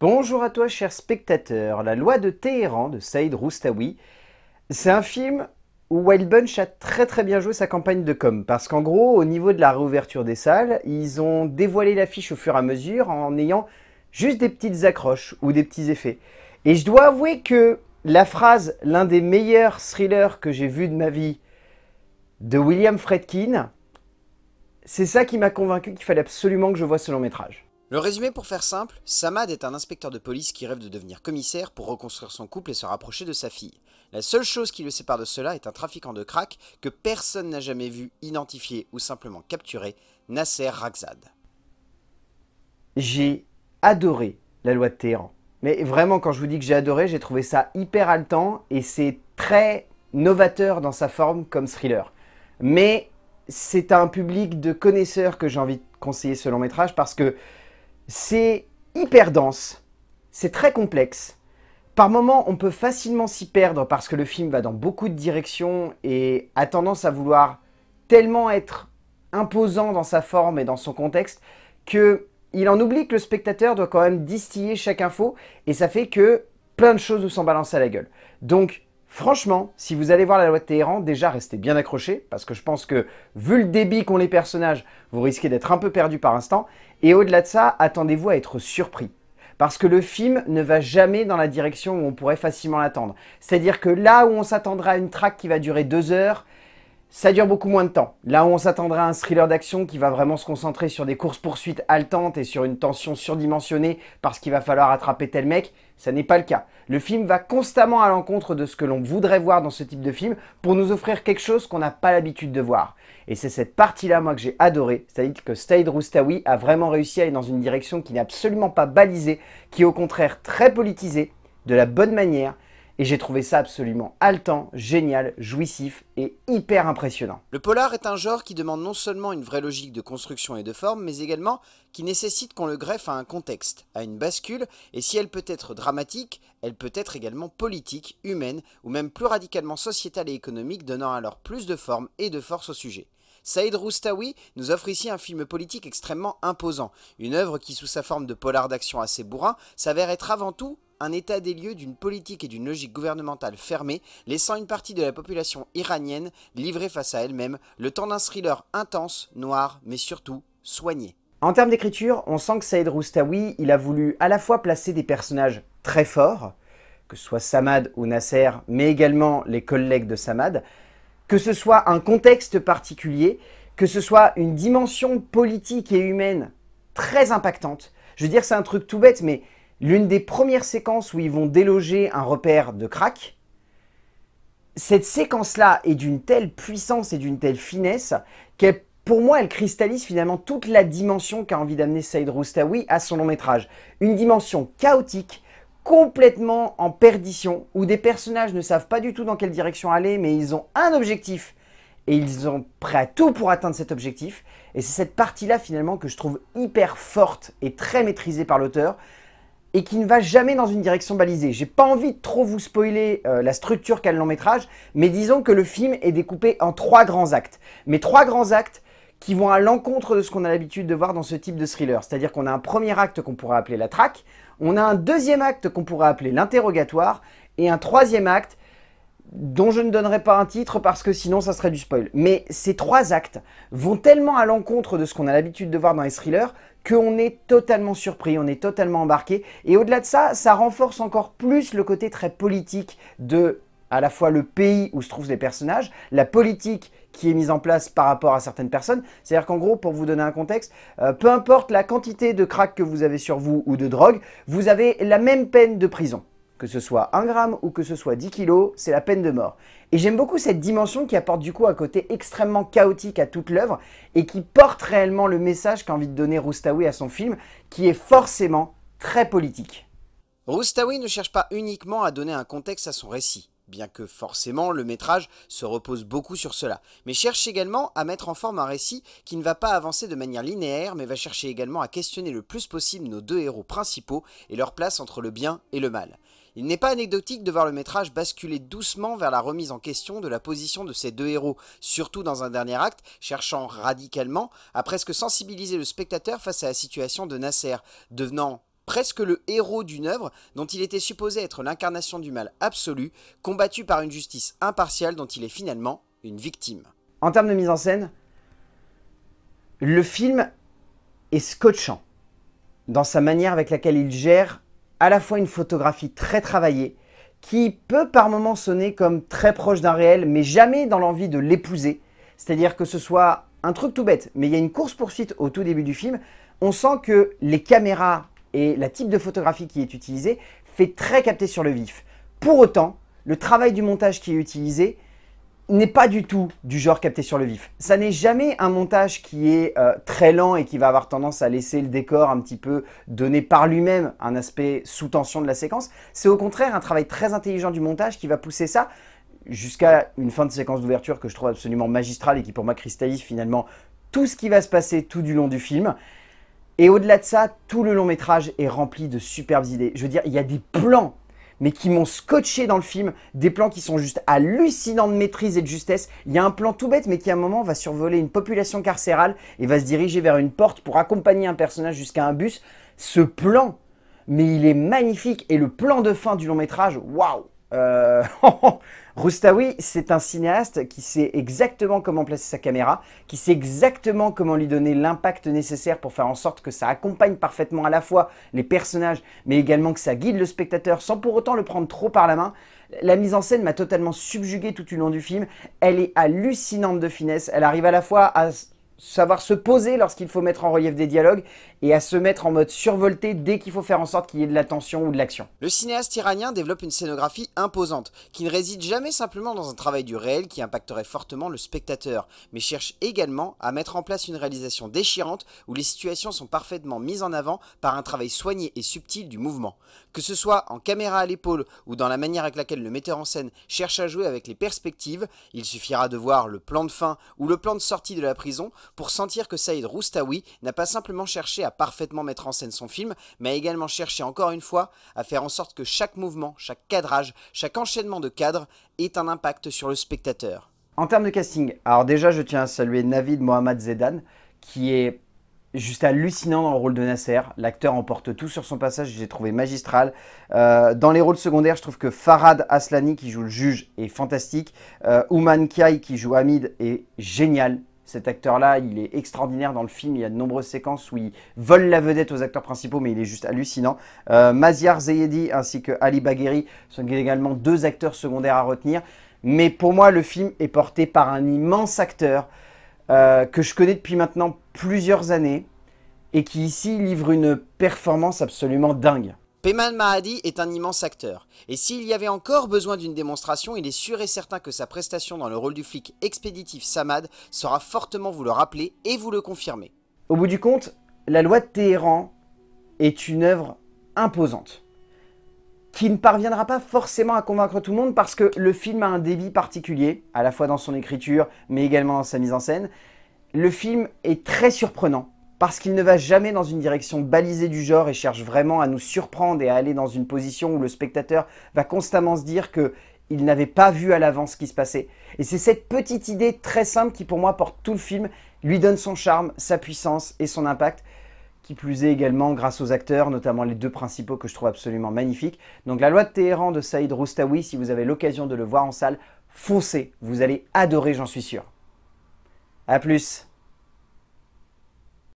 Bonjour à toi, cher spectateur, La loi de Téhéran de Saïd Roustawi, c'est un film où Wild Bunch a très très bien joué sa campagne de com. Parce qu'en gros, au niveau de la réouverture des salles, ils ont dévoilé l'affiche au fur et à mesure en ayant juste des petites accroches ou des petits effets. Et je dois avouer que la phrase « l'un des meilleurs thrillers que j'ai vu de ma vie » de William Fredkin, c'est ça qui m'a convaincu qu'il fallait absolument que je voie ce long métrage. Le résumé pour faire simple, Samad est un inspecteur de police qui rêve de devenir commissaire pour reconstruire son couple et se rapprocher de sa fille. La seule chose qui le sépare de cela est un trafiquant de crack que personne n'a jamais vu, identifié ou simplement capturé, Nasser Ragzad. J'ai adoré la loi de Téhéran. Mais vraiment, quand je vous dis que j'ai adoré, j'ai trouvé ça hyper haletant et c'est très novateur dans sa forme comme thriller. Mais c'est à un public de connaisseurs que j'ai envie de conseiller ce long métrage parce que c'est hyper dense, c'est très complexe. Par moments, on peut facilement s'y perdre parce que le film va dans beaucoup de directions et a tendance à vouloir tellement être imposant dans sa forme et dans son contexte que il en oublie que le spectateur doit quand même distiller chaque info et ça fait que plein de choses nous sont balancées à la gueule. Donc Franchement, si vous allez voir la loi de Téhéran, déjà restez bien accrochés, parce que je pense que, vu le débit qu'ont les personnages, vous risquez d'être un peu perdu par instant, et au-delà de ça, attendez-vous à être surpris. Parce que le film ne va jamais dans la direction où on pourrait facilement l'attendre. C'est-à-dire que là où on s'attendra à une traque qui va durer deux heures, ça dure beaucoup moins de temps. Là où on s'attendrait à un thriller d'action qui va vraiment se concentrer sur des courses-poursuites haletantes et sur une tension surdimensionnée parce qu'il va falloir attraper tel mec, ça n'est pas le cas. Le film va constamment à l'encontre de ce que l'on voudrait voir dans ce type de film pour nous offrir quelque chose qu'on n'a pas l'habitude de voir. Et c'est cette partie-là, moi, que j'ai adoré. C'est-à-dire que Stade Roustawi a vraiment réussi à aller dans une direction qui n'est absolument pas balisée, qui est au contraire très politisée, de la bonne manière, et j'ai trouvé ça absolument haletant, génial, jouissif et hyper impressionnant. Le polar est un genre qui demande non seulement une vraie logique de construction et de forme, mais également qui nécessite qu'on le greffe à un contexte, à une bascule, et si elle peut être dramatique, elle peut être également politique, humaine, ou même plus radicalement sociétale et économique, donnant alors plus de forme et de force au sujet. Saïd Roustawi nous offre ici un film politique extrêmement imposant, une œuvre qui sous sa forme de polar d'action assez bourrin s'avère être avant tout un état des lieux d'une politique et d'une logique gouvernementale fermée, laissant une partie de la population iranienne livrée face à elle-même, le temps d'un thriller intense, noir, mais surtout soigné. En termes d'écriture, on sent que Saïd Roustawi, il a voulu à la fois placer des personnages très forts, que ce soit Samad ou Nasser, mais également les collègues de Samad, que ce soit un contexte particulier, que ce soit une dimension politique et humaine très impactante. Je veux dire, c'est un truc tout bête, mais l'une des premières séquences où ils vont déloger un repère de crack, cette séquence-là est d'une telle puissance et d'une telle finesse qu'elle pour moi, elle cristallise finalement toute la dimension qu'a envie d'amener Saïd Roustawi à son long métrage. Une dimension chaotique, complètement en perdition, où des personnages ne savent pas du tout dans quelle direction aller, mais ils ont un objectif et ils ont prêt à tout pour atteindre cet objectif. Et c'est cette partie-là finalement que je trouve hyper forte et très maîtrisée par l'auteur, et qui ne va jamais dans une direction balisée. J'ai pas envie de trop vous spoiler euh, la structure qu'a le long métrage, mais disons que le film est découpé en trois grands actes. Mais trois grands actes qui vont à l'encontre de ce qu'on a l'habitude de voir dans ce type de thriller. C'est-à-dire qu'on a un premier acte qu'on pourrait appeler la traque, on a un deuxième acte qu'on pourrait appeler l'interrogatoire, et un troisième acte dont je ne donnerai pas un titre parce que sinon ça serait du spoil. Mais ces trois actes vont tellement à l'encontre de ce qu'on a l'habitude de voir dans les thrillers qu'on est totalement surpris, on est totalement embarqué. Et au-delà de ça, ça renforce encore plus le côté très politique de à la fois le pays où se trouvent les personnages, la politique qui est mise en place par rapport à certaines personnes. C'est-à-dire qu'en gros, pour vous donner un contexte, euh, peu importe la quantité de crack que vous avez sur vous ou de drogue, vous avez la même peine de prison que ce soit 1 gramme ou que ce soit 10 kilos, c'est la peine de mort. Et j'aime beaucoup cette dimension qui apporte du coup un côté extrêmement chaotique à toute l'œuvre et qui porte réellement le message qu'a envie de donner Roustawi à son film, qui est forcément très politique. Roustawi ne cherche pas uniquement à donner un contexte à son récit bien que forcément le métrage se repose beaucoup sur cela, mais cherche également à mettre en forme un récit qui ne va pas avancer de manière linéaire, mais va chercher également à questionner le plus possible nos deux héros principaux et leur place entre le bien et le mal. Il n'est pas anecdotique de voir le métrage basculer doucement vers la remise en question de la position de ces deux héros, surtout dans un dernier acte, cherchant radicalement à presque sensibiliser le spectateur face à la situation de Nasser, devenant presque le héros d'une œuvre dont il était supposé être l'incarnation du mal absolu, combattu par une justice impartiale dont il est finalement une victime. En termes de mise en scène, le film est scotchant dans sa manière avec laquelle il gère à la fois une photographie très travaillée, qui peut par moments sonner comme très proche d'un réel, mais jamais dans l'envie de l'épouser. C'est-à-dire que ce soit un truc tout bête, mais il y a une course-poursuite au tout début du film. On sent que les caméras et la type de photographie qui est utilisée fait très capter sur le vif. Pour autant, le travail du montage qui est utilisé n'est pas du tout du genre capté sur le vif. Ça n'est jamais un montage qui est euh, très lent et qui va avoir tendance à laisser le décor un petit peu donner par lui-même un aspect sous tension de la séquence. C'est au contraire un travail très intelligent du montage qui va pousser ça jusqu'à une fin de séquence d'ouverture que je trouve absolument magistrale et qui pour moi cristallise finalement tout ce qui va se passer tout du long du film. Et au-delà de ça, tout le long métrage est rempli de superbes idées. Je veux dire, il y a des plans, mais qui m'ont scotché dans le film, des plans qui sont juste hallucinants de maîtrise et de justesse. Il y a un plan tout bête, mais qui à un moment va survoler une population carcérale et va se diriger vers une porte pour accompagner un personnage jusqu'à un bus. Ce plan, mais il est magnifique. Et le plan de fin du long métrage, waouh euh, Rustawi, c'est un cinéaste qui sait exactement comment placer sa caméra, qui sait exactement comment lui donner l'impact nécessaire pour faire en sorte que ça accompagne parfaitement à la fois les personnages, mais également que ça guide le spectateur sans pour autant le prendre trop par la main. La mise en scène m'a totalement subjugué tout au long du film. Elle est hallucinante de finesse. Elle arrive à la fois à savoir se poser lorsqu'il faut mettre en relief des dialogues et à se mettre en mode survolté dès qu'il faut faire en sorte qu'il y ait de l'attention ou de l'action. Le cinéaste iranien développe une scénographie imposante qui ne réside jamais simplement dans un travail du réel qui impacterait fortement le spectateur, mais cherche également à mettre en place une réalisation déchirante où les situations sont parfaitement mises en avant par un travail soigné et subtil du mouvement. Que ce soit en caméra à l'épaule ou dans la manière avec laquelle le metteur en scène cherche à jouer avec les perspectives, il suffira de voir le plan de fin ou le plan de sortie de la prison pour sentir que Saïd Roustaoui n'a pas simplement cherché à parfaitement mettre en scène son film, mais a également cherché encore une fois à faire en sorte que chaque mouvement, chaque cadrage, chaque enchaînement de cadres ait un impact sur le spectateur. En termes de casting, alors déjà je tiens à saluer Navid Mohamed Zedan, qui est juste hallucinant dans le rôle de Nasser. L'acteur emporte tout sur son passage, j'ai trouvé magistral. Euh, dans les rôles secondaires, je trouve que Farad Aslani qui joue le juge est fantastique. Euh, Ouman Kiai qui joue Hamid est génial. Cet acteur-là, il est extraordinaire dans le film. Il y a de nombreuses séquences où il vole la vedette aux acteurs principaux, mais il est juste hallucinant. Euh, Maziar Zayedi ainsi que Ali Bagheri sont également deux acteurs secondaires à retenir. Mais pour moi, le film est porté par un immense acteur euh, que je connais depuis maintenant plusieurs années et qui ici livre une performance absolument dingue. Peyman Mahadi est un immense acteur, et s'il y avait encore besoin d'une démonstration, il est sûr et certain que sa prestation dans le rôle du flic expéditif Samad saura fortement vous le rappeler et vous le confirmer. Au bout du compte, la loi de Téhéran est une œuvre imposante, qui ne parviendra pas forcément à convaincre tout le monde parce que le film a un débit particulier, à la fois dans son écriture, mais également dans sa mise en scène. Le film est très surprenant, parce qu'il ne va jamais dans une direction balisée du genre et cherche vraiment à nous surprendre et à aller dans une position où le spectateur va constamment se dire que n'avait pas vu à l'avance ce qui se passait. Et c'est cette petite idée très simple qui pour moi porte tout le film, lui donne son charme, sa puissance et son impact. Qui plus est également grâce aux acteurs, notamment les deux principaux que je trouve absolument magnifiques. Donc La Loi de Téhéran de Saïd Roustaoui, si vous avez l'occasion de le voir en salle, foncez, vous allez adorer, j'en suis sûr. A plus